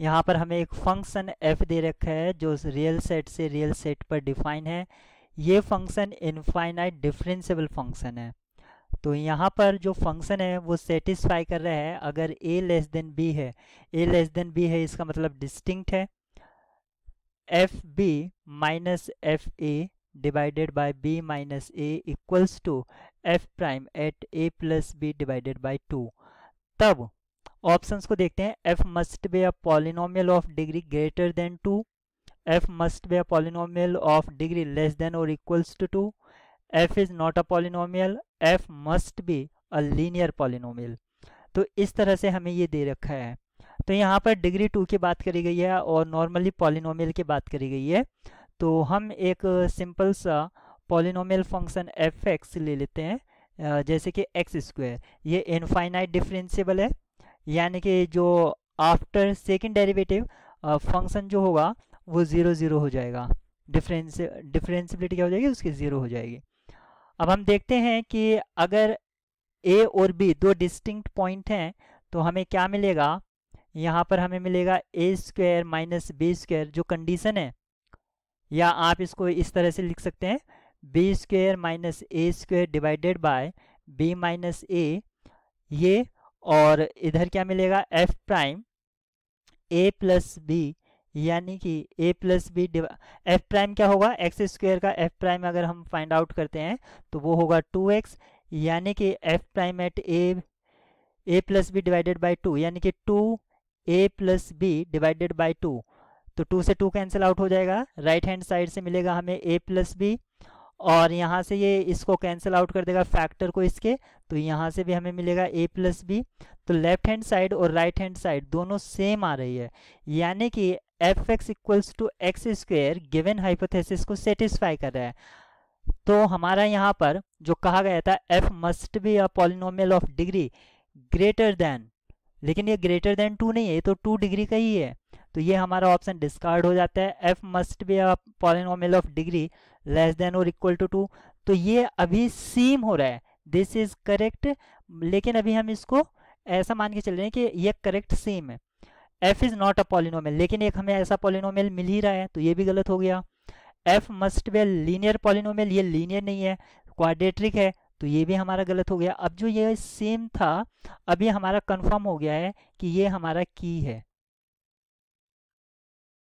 यहाँ पर हमें एक फंक्शन f दे रखा है जो रियल सेट से रियल सेट पर डिफाइन है ये फंक्शन इनफाइनाइट डिफ्रेंसीबल फंक्शन है तो यहाँ पर जो फंक्शन है वो सेटिस्फाई कर रहा है अगर a लेस देन b है a लेस देन b है इसका मतलब डिस्टिंक्ट है F B minus F A divided by B minus A equals to F prime at A plus B divided by two तब ऑप्शंस को देखते हैं F must be a polynomial of degree greater than two F must be a polynomial of degree less than और equals to two F is not a polynomial F must be a linear polynomial तो इस तरह से हमें ये दे रखा है तो यहाँ पर डिग्री टू की बात करी गई है और नॉर्मली पॉलिनोमियल की बात करी गई है तो हम एक सिंपल सा पॉलिनोमियल फंक्शन एफ एक्स ले लेते हैं जैसे कि एक्स स्क्वायर ये इनफाइनाइट डिफरेंशिएबल है यानी कि जो आफ्टर सेकेंड डेरिवेटिव फंक्शन जो होगा वो ज़ीरो ज़ीरो हो जाएगा डिफरेंस डिफरेंसिबिलिटी क्या हो जाएगी उसकी ज़ीरो हो जाएगी अब हम देखते हैं कि अगर ए और बी दो डिस्टिंक्ट पॉइंट हैं तो हमें क्या मिलेगा यहाँ पर हमें मिलेगा A square minus B square जो कंडीशन है या आप इसको इस तरह से लिख सकते हैं B square minus A square divided by B minus A ये और इधर क्या मिलेगा F prime A plus B यानी कि A plus B F prime क्या होगा एक्स स्क्वेयर का एफ प्राइम अगर हम फाइंड आउट करते हैं तो वो होगा टू एक्स यानी कि F prime at A A plus B divided by two यानी कि two A plus B divided by two तो टू से टू कैंसिल आउट हो जाएगा राइट हैंड साइड से मिलेगा हमें ए प्लस बी और यहाँ से ये इसको कैंसिल आउट कर देगा फैक्टर को इसके तो यहाँ से भी हमें मिलेगा ए प्लस बी तो लेफ्ट हैंड साइड और राइट हैंड साइड दोनों सेम आ रही है यानी कि F X equals to X square given hypothesis को सेटिस्फाई कर रहा है तो हमारा यहाँ पर जो कहा गया था F must be a polynomial of degree greater than लेकिन ये ग्रेटर देन टू नहीं है ये तो टू डिग्री का ही है तो ये हमारा ऑप्शन डिस्कार्ड हो जाता है F must be a polynomial of degree less than और इक्वल टू टू तो ये अभी सेम हो रहा है दिस इज करेक्ट लेकिन अभी हम इसको ऐसा मान के चल रहे हैं कि ये करेक्ट सेम है F is not a polynomial लेकिन एक हमें ऐसा पॉलिनोमियल मिल ही रहा है तो ये भी गलत हो गया F must be linear polynomial ये लीनियर नहीं है क्वाड्रेट्रिक है तो ये भी हमारा गलत हो गया अब जो ये सेम था अभी हमारा कंफर्म हो गया है कि ये हमारा की है